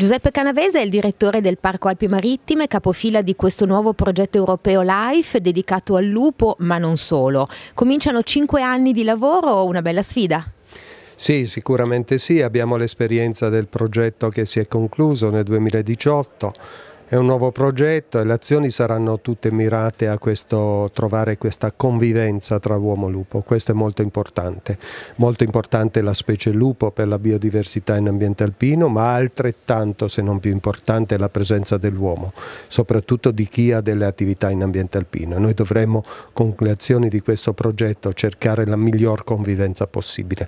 Giuseppe Canavese è il direttore del Parco Alpi Marittime, capofila di questo nuovo progetto europeo LIFE dedicato al lupo, ma non solo. Cominciano cinque anni di lavoro, una bella sfida. Sì, sicuramente sì, abbiamo l'esperienza del progetto che si è concluso nel 2018 è un nuovo progetto e le azioni saranno tutte mirate a questo, trovare questa convivenza tra uomo e lupo, questo è molto importante. Molto importante la specie lupo per la biodiversità in ambiente alpino, ma altrettanto, se non più importante, la presenza dell'uomo, soprattutto di chi ha delle attività in ambiente alpino. Noi dovremmo con le azioni di questo progetto cercare la miglior convivenza possibile.